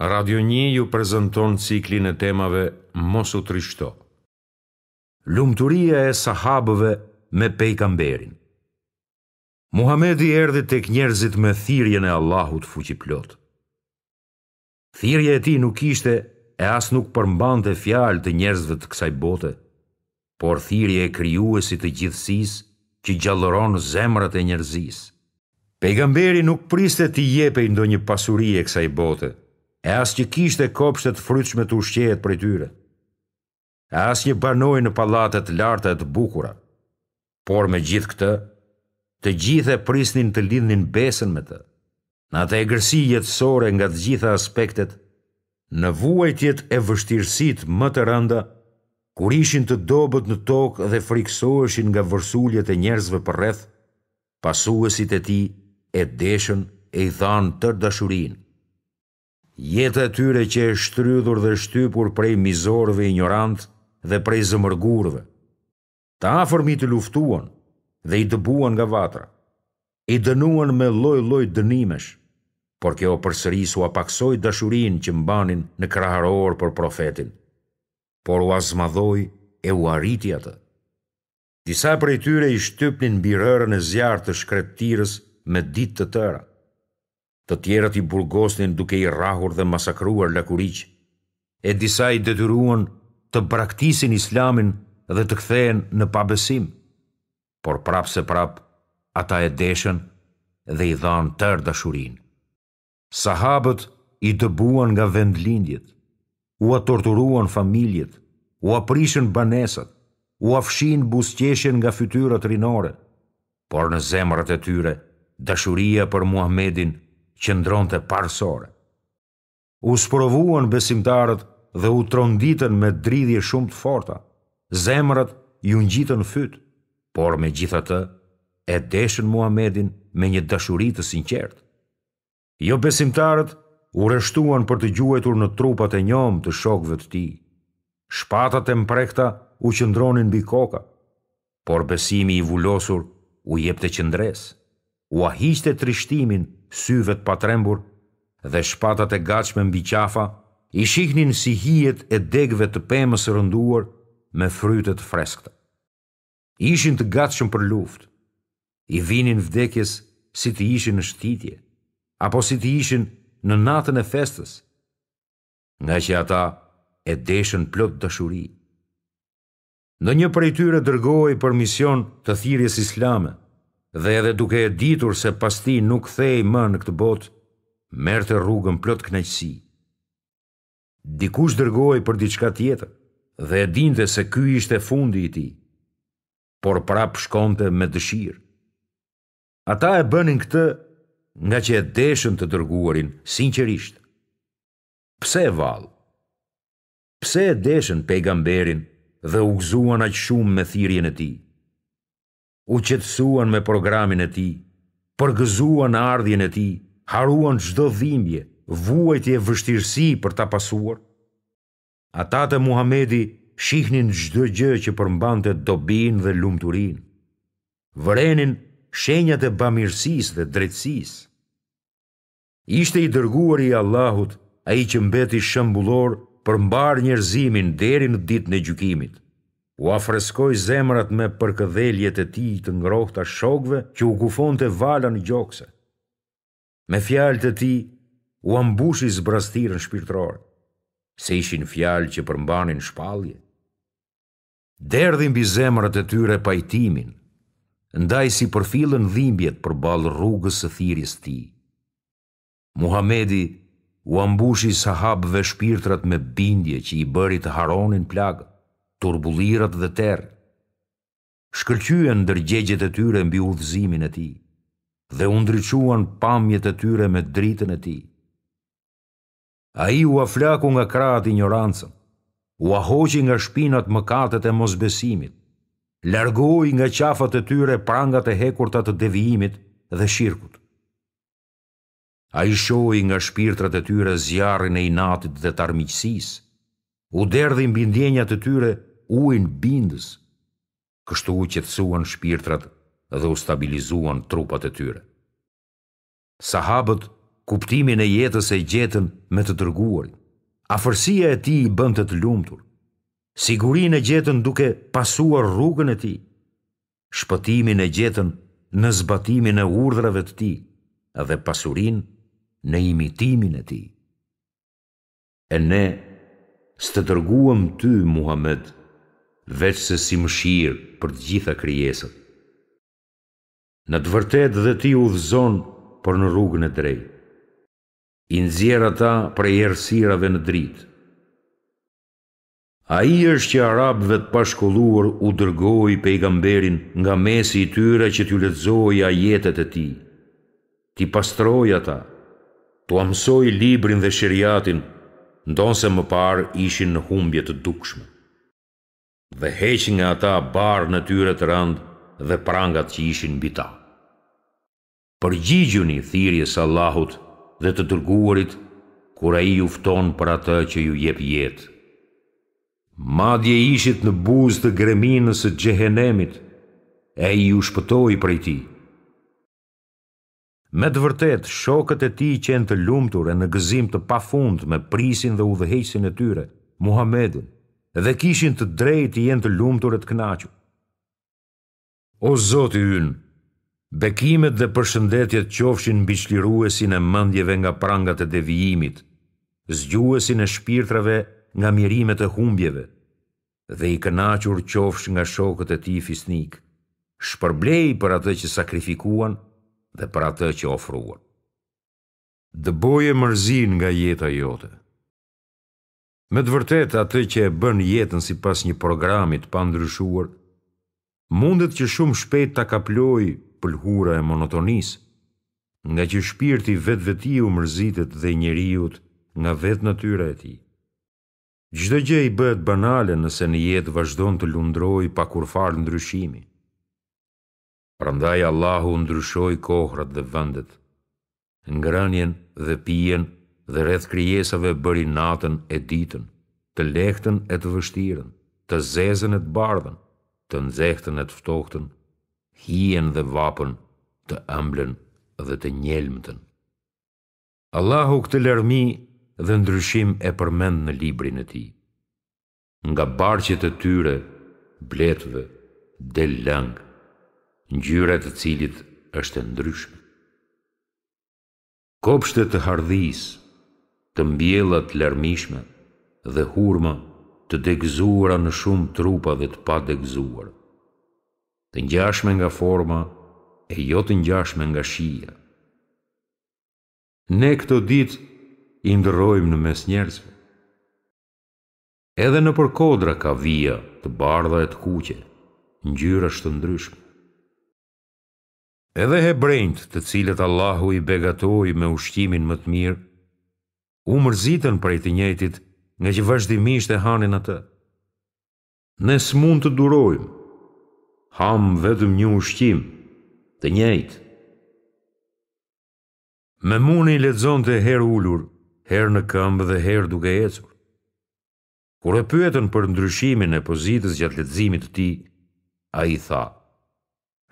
Radio 1 ju prezenton ciklin e temave Mosu trishto. Lumturia e sahabëve me pejgamberin. Muhamedi erdhi tek njerëzit me thirrjen e Allahut fuqiplot. Thirrja e tij nuk ishte e as nuk përmbante fjalë të njerëzve të kësaj bote, por thirrje e si të gjithësisë që gjallëron zemrat e njerëzis. Pejgamberi nuk priste të jepej ndonjë pasuri e kësaj bote, e as që kishtë e kopshtet fryqme të ushqejet për tyre, e as një banoj në palatet larta e të bukura, por me gjithë këtë, të gjithë e prisnin të lindnin besën me të, në atë e gërsi jetësore nga të gjitha aspektet, në vuajtjet e vështirësit më të rënda, kur ishin të dobet në tokë dhe friksoeshin nga vërsuljet e njerëzve për rreth, pasuesit e ti e deshen e i dhanë tër dashurinë jetë atyre që e shtrydhur dhe shtypur prej mizorve i njërant dhe prej zëmërgurve. Ta afërmi të luftuan dhe i dëbuan nga vatra, i dënuan me loj loj dënimesh, por kjo përsërisu apaksoj dashurin që mbanin në kraharor për profetin, por u azmadoj e u arriti atë. Disa për e tyre i shtypnin birërën e zjarë të shkretirës me ditë të tëra të tjerët i burgosnin duke i rahur dhe masakruar lakuriq, e disa i detyruan të braktisin islamin dhe të kthehen në pabesim, por prapë se prapë ata e deshen dhe i dhanë tërë dashurin. Sahabët i të buan nga vendlindjet, u a torturuan familjet, u a banesat, u a fshin busqeshen nga fytyrat rinore, por në zemrat e tyre, dashuria për Muhammedin nështë, që ndronë të parsore. U sprovuan besimtarët dhe u tronditën me dridhje shumë të forta, zemrat ju në gjitën fyt, por me gjitha të e deshen Muhamedin me një dashurit të sinqert. Jo besimtarët u reshtuan për të gjuetur në trupat e njom të shokve të ti. Shpatat e mprekta u qëndronin bi koka, por besimi i vullosur u jep të qëndres, u ahisht e trishtimin të syve të patrembur dhe shpatat e gatshme mbi qafa i shihnin si hijet e degëve të pemës së rënduar me fryte të freskëta. Ishin të gatshëm për luftë. I vinin vdekjes si të ishin në shtitje apo si të ishin në natën e festës. Nga që ata e deshën plot dashuri. Ndonjë prej tyre dërgohej për mision të thirrjes islame dhe edhe duke e ditur se pas ti nuk thej më në këtë bot, merte rrugën plot knajqësi. Dikush dërgoj për diçka tjetër, dhe e dinte se ky ishte fundi i ti, por prap shkonte me dëshirë. Ata e bënin këtë nga që e deshën të dërguarin, sinqerisht. Pse e valë? Pse e deshën pejgamberin dhe u gzuan aqë shumë me thirjen e tijë? u qetësuan me programin e ti, përgëzuan ardhjen e ti, haruan çdo dhimbje, vuajtje e vështirësi për ta pasuar. Ata të Muhamedi shihnin çdo gjë që përmbante dobin dhe lumturin. Vërenin shenjat e bamirësisë dhe drejtësisë. Ishte i dërguar i Allahut, a i që mbeti shëmbullor për mbar njerëzimin deri në ditën në gjukimit u afreskoj zemrat me përkëdheljet e ti të ngrohta shokve që u kufon të valën në gjokse. Me fjalët e ti u ambushi zbrastirën shpirtrorë, se ishin fjalë që përmbanin shpalje. Derdhin bi zemrat e tyre pajtimin, ndaj si përfilën dhimbjet për balë rrugës së thiris ti. Muhamedi u ambushi sahabëve shpirtrat me bindje që i bëri të haronin plagët turbulirat dhe terë. Shkëllqyën dërgjegjet e tyre mbi udhëzimin e ti, dhe undryquan pamjet e tyre me dritën e ti. A i u aflaku nga krat i njërancën, u ahoqi nga shpinat mëkatet e mosbesimit, largohi nga qafat e tyre prangat e hekurta të devijimit dhe shirkut. A i shoj nga shpirtrat e tyre zjarin e inatit dhe tarmiqësisë, u derdhi mbi ndjenjat e tyre ujin bindës, kështu u qetësuan shpirtrat dhe u stabilizuan trupat e tyre. Sahabët kuptimin e jetës e gjetën me të dërguarit. Afërsia e tij i bënte të lumtur. Sigurinë e gjetën duke pasuar rrugën e tij. Shpëtimin e gjetën në zbatimin e urdhrave të tij dhe pasurinë në imitimin e tij. E ne së të dërguam ty, Muhammed, veç se si më shirë për gjitha kryesët. Në të vërtet dhe ti u dhëzon për në rrugën e drejt. Inzjera ta për e jersirave në dritë. A i është që Arabëve të pashkolluar u dërgoj pejgamberin nga mesi i tyre që t'ju letzoj a jetet e ti. Ti pastroj ata, tu amsoj librin dhe shëriatin ndonë se më parë ishin në humbje të dukshme. Dhe heqin nga ata barë në tyre të rëndë dhe prangat që ishin bita. Përgjigjuni thirjes Allahut dhe të tërguarit, kura i ufton për atë që ju jep jetë. Madje ishit në buzë të greminës të gjehenemit, e i u shpëtoj për i ti. Me të vërtet, shokët e ti qenë të lumtur e në gëzim të pa fund me prisin dhe udhëheqsin e tyre, Muhammedin, dhe kishin të drejt i jenë të lumtur e të knaqu. O Zoti ynë, bekimet dhe përshëndetjet qofshin bishliruesin e mëndjeve nga prangat e devijimit, zgjuesin e shpirtrave nga mirimet e humbjeve, dhe i kënaqur qofsh nga shokët e ti fisnik, shpërblej për atë që sakrifikuan, dhe për atë që ofruar. Dëboje mërzin nga jeta jote. Me të vërtet atë që e bën jetën si pas një programit pa ndryshuar, mundet që shumë shpejt ta kaploj pëlhura e monotonis, nga që shpirti vetë veti u mërzitet dhe njeriut nga vetë natyra e ti. Gjdo gje i bëhet banale nëse një jetë vazhdon të lundroj pa kur farë ndryshimi. Prandaj Allahu ndryshoi kohrat dhe vendet. Ngrënien dhe pijen dhe rreth krijesave bëri natën e ditën, të lehtën e të vështirën, të zezën e të bardhën, të nxehtën e të ftohtën, hijen dhe vapën, të ëmblën dhe të njelmtën. Allahu këtë lërmi dhe ndryshim e përmend në librin e ti. Nga barqet e tyre, bletëve, del lëng ngjyrat të cilit është ndryshme. Kopshte të hardhis, të mbjellat lërmishme dhe hurma të degzuara në shumë trupa dhe të pa degzuar, të njashme nga forma e jo të njashme nga shia. Ne këto ditë i ndërojmë në mes njerëzve. Edhe në përkodra ka vija të bardha e të kuqe, njyra shtë ndryshme. Edhe he të cilët Allahu i begatoj me ushtimin më të mirë, u mërzitën prej të njëtit nga që vazhdimisht e hanin atë. Nes mund të durojmë, hamë vetëm një ushtim të njëtë. Me muni i ledzon të her ullur, her në këmbë dhe her duke ecur. Kur e pyetën për ndryshimin e pozitës gjatë ledzimit të ti, a i tha,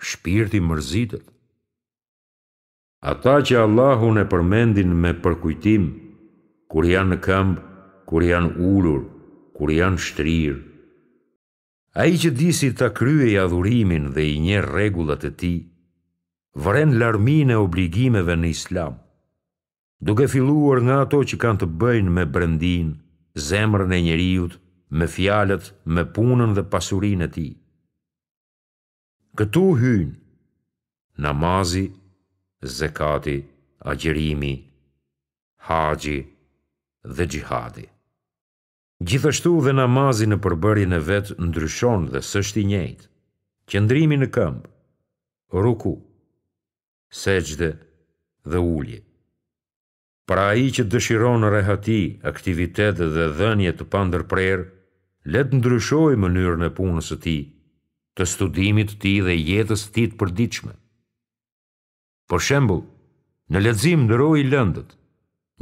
shpirti mërzitët ata që Allahun e përmendin me përkujtim, kur janë në këmbë, kur janë ullur, kur janë shtrirë. A i që disi të krye i adhurimin dhe i njerë regullat e ti, vren larmin e obligimeve në islam, duke filluar nga ato që kanë të bëjnë me brendin, zemrën e njeriut, me fjalet, me punën dhe pasurin e ti. Këtu hynë, namazi, namazi, zekati, agjerimi, haji dhe gjihadi. Gjithashtu dhe namazi në përbërje në vetë ndryshon dhe sështi njëjtë, qëndrimi në këmbë, ruku, seqde dhe ullje. Pra i që dëshiron në rehati, aktivitetet dhe dhenje të pandër prerë, letë ndryshoj mënyrë në punës të ti, të studimit të ti dhe jetës të ti të përdiqme. Për shembul, në ledzim në roj lëndët,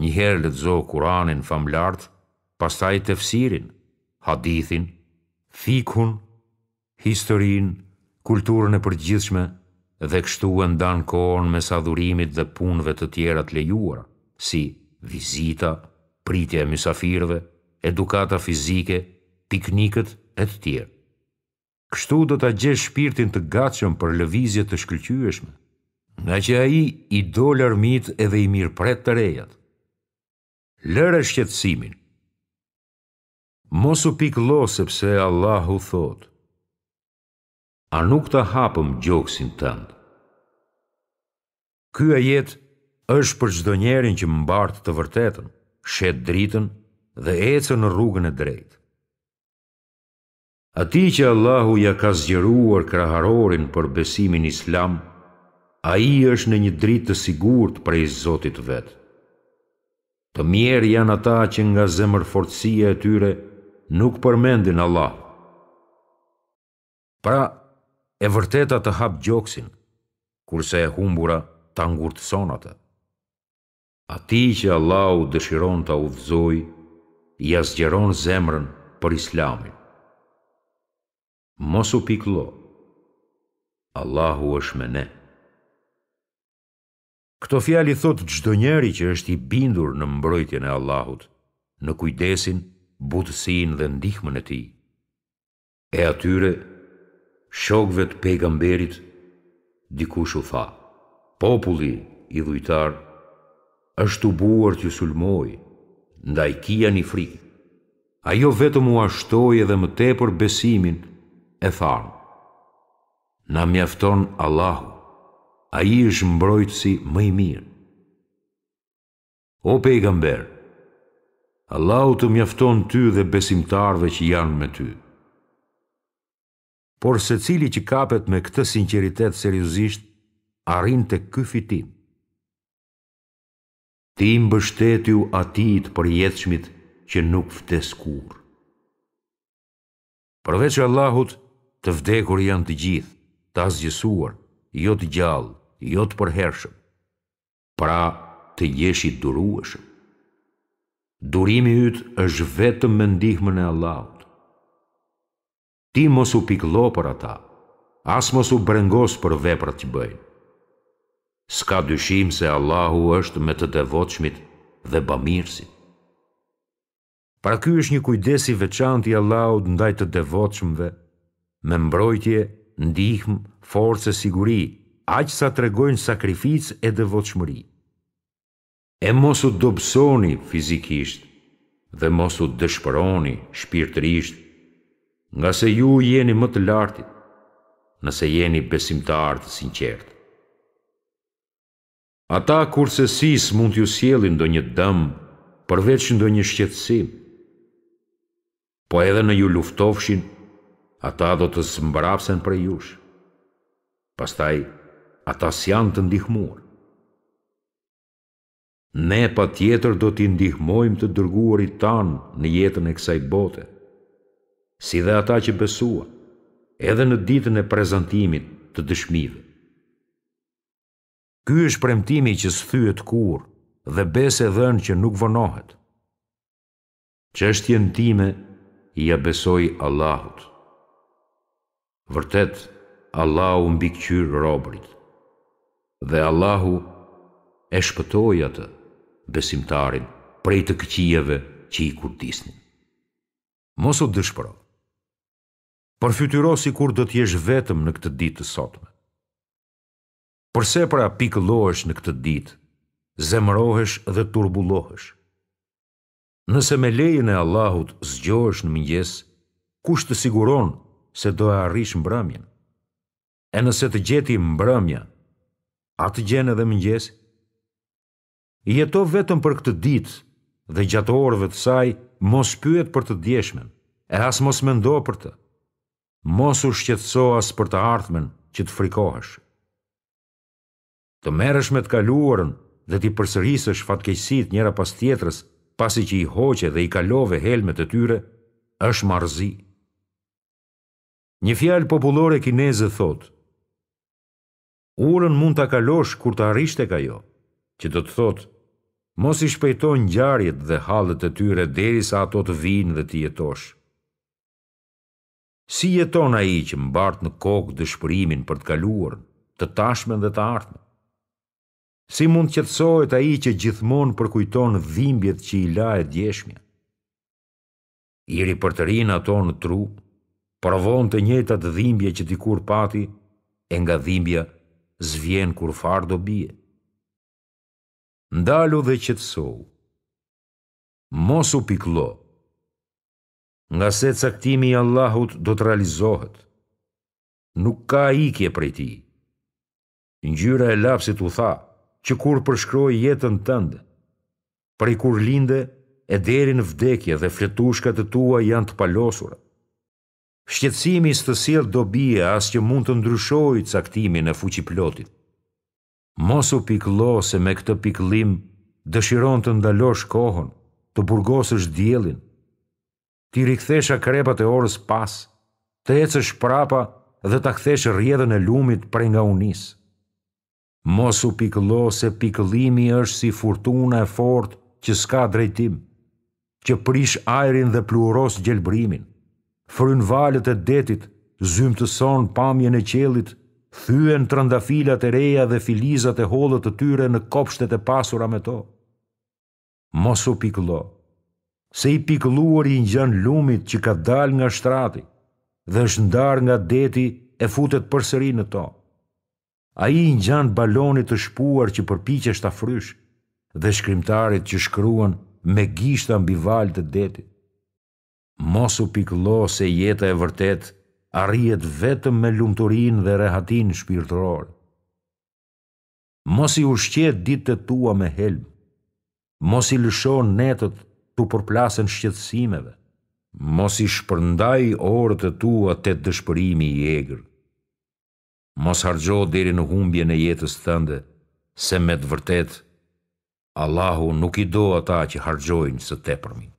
njëherë ledzo kuranin famlartë, pastaj tefsirin, hadithin, fikun, historin, kulturën e përgjithshme, dhe kështu e ndan kohën me sadhurimit dhe punëve të tjera të lejuar, si vizita, pritja e mysafirëve, edukata fizike, piknikët e të tjerë. Kështu do të gjesh shpirtin të gatshëm për lëvizje të shkëllqyëshme, nga që a i i do lërmit edhe i mirë pret të rejat. Lërë shqetsimin. Mosu pik lo sepse Allahu thot, a nuk të hapëm gjoksin tëndë. Ky ajet është për çdo njerin që mbart të vërtetën, shet dritën dhe ecën në rrugën e drejtë. Ati që Allahu ja ka zgjeruar kraharorin për besimin islam, a i është në një dritë të sigurt prej Zotit vetë. Të mjerë janë ata që nga zemër forësia e tyre nuk përmendin Allah. Pra, e vërteta të hapë gjoksin, kurse e humbura të ngurtëson atë. A ti që Allah u dëshiron të uvzoj, i asgjeron zemrën për islamin. Mos u piklo, Allahu është me ne. Këto fjali thot gjdo njeri që është i bindur në mbrojtjen e Allahut, në kujdesin, butësin dhe ndihmën e ti. E atyre, shokve të pejgamberit, dikush u tha, populli i dhujtar, është u buar të sulmoj, nda i kia një fri. jo vetëm u ashtoj edhe më tepër besimin e tharë. Na mjafton Allahu a i është mbrojtësi më i mirë. O pejgamber, Allahu të mjafton ty dhe besimtarve që janë me ty. Por se cili që kapet me këtë sinceritet seriosisht, arrin të ky fitim. Ti mbështetju atit për jetëshmit që nuk vtes kur. Përveç Allahut, të vdekur janë të gjithë, të asgjësuar, jo të gjallë, jo të përhershëm, pra të jesh i durueshëm. Durimi yt është vetëm me ndihmën e Allahut. Ti mos u piklo për ata, as mos u brengos për veprat që bëjnë. S'ka dyshim se Allahu është me të devotshmit dhe bamirësit. Pra ky është një kujdes i veçantë i Allahut ndaj të devotshmëve me mbrojtje, ndihmë, forcë siguri, aqë sa tregojnë sakrificë e devotshmëri. E mos u dobsoni fizikisht dhe mos u dëshpëroni shpirtërisht, nga se ju jeni më të lartit, nëse jeni besimtar të sinqert. Ata kurse sis mund t'ju sjellin ndonjë dëm përveç ndonjë shqetësim. Po edhe në ju luftofshin, ata do të zmbrapsen për ju. Pastaj, ata s'janë të ndihmuar. Ne pa tjetër do t'i ndihmojmë të dërguarit tanë në jetën e kësaj bote, si dhe ata që besua, edhe në ditën e prezentimit të dëshmive. Ky është premtimi që thyët kur dhe bese dhenë që nuk vënohet. jenë time i ja besoj Allahut. Vërtet, Allahu mbi këqyrë robërit dhe Allahu e shpëtoj atë besimtarin prej të këqijeve që i kur Mos Mosot dëshpëro, përfytyro si kur do t'jesh vetëm në këtë ditë të sotme. Përse pra pikëllohesh në këtë ditë, zemërohesh dhe turbulohesh. Nëse me lejën e Allahut zgjohesh në mëngjes, kushtë të siguron se do e arrish mbrëmjen? E nëse të gjeti mbrëmja, atë gjenë edhe mëngjes. Jeto vetëm për këtë ditë dhe gjatë orëve të saj, mos pyet për të djeshmen, e as mos mendo për të. Mos u shqetëso as për të ardhmen që të frikohesh. Të merresh me të kaluarën dhe ti përsërisësh fatkeqësit njëra pas tjetrës, pasi që i hoqe dhe i kalove helmet e tyre, është marrëzi. Një fjalë popullore kineze thotë: Urën mund të kalosh kur të arisht e ka jo, që do të thotë, mos i shpejton gjarjet dhe halët të tyre deri sa ato të vinë dhe të jetosh. Si jeton a i që mbart në kokë dëshpërimin për të kaluar, të tashmen dhe të artme? Si mund të qëtësojt a i që gjithmon përkujton dhimbjet që i la e djeshmja? Iri për të rinë ato në tru, provon të njëtat dhimbje që t'i kur pati, e nga dhimbja të zvjen kur farë do bie. Ndalu dhe qëtësou, mos u piklo, nga se caktimi i Allahut do të realizohet, nuk ka ikje prej ti. Njyra e lapsit u tha, që kur përshkroj jetën tënde, prej kur linde, e deri në vdekje dhe fletushkat të tua janë të palosura. Shqetësimi së sirë do dobija asë që mund të ndryshoj caktimin e fuqi plotit. Mosu piklo se me këtë piklim dëshiron të ndalosh kohën, të burgosësh djelin. Ti rikthesha krepat e orës pas, të ecësh prapa dhe të kthesh rjedhën e lumit prej nga unis. Mosu piklo se piklimi është si furtuna e fort që s'ka drejtim, që prish ajrin dhe pluros gjelbrimin fërën valet e detit, zymë të sonë pamjen e qelit, thyën të rëndafilat e reja dhe filizat e holët të tyre në kopshtet e pasura me to. Mosu u piklo, se i pikluar i njën lumit që ka dal nga shtrati dhe është ndar nga deti e futet përsëri në to. A i njën balonit të shpuar që përpiqesht afrysh dhe shkrimtarit që shkruan me gishtë ambival të detit mos u piklo se jeta e vërtet arrijet vetëm me lumëturin dhe rehatin shpirtëror. Mos i ushqet ditët tua me helm, mos i lëshon netët të përplasën shqetsimeve, mos i shpërndaj orët të tua të dëshpërimi i egrë. Mos hargjo deri në humbje në jetës tënde, se me të vërtet, Allahu nuk i do ata që hargjojnë së tepërmi.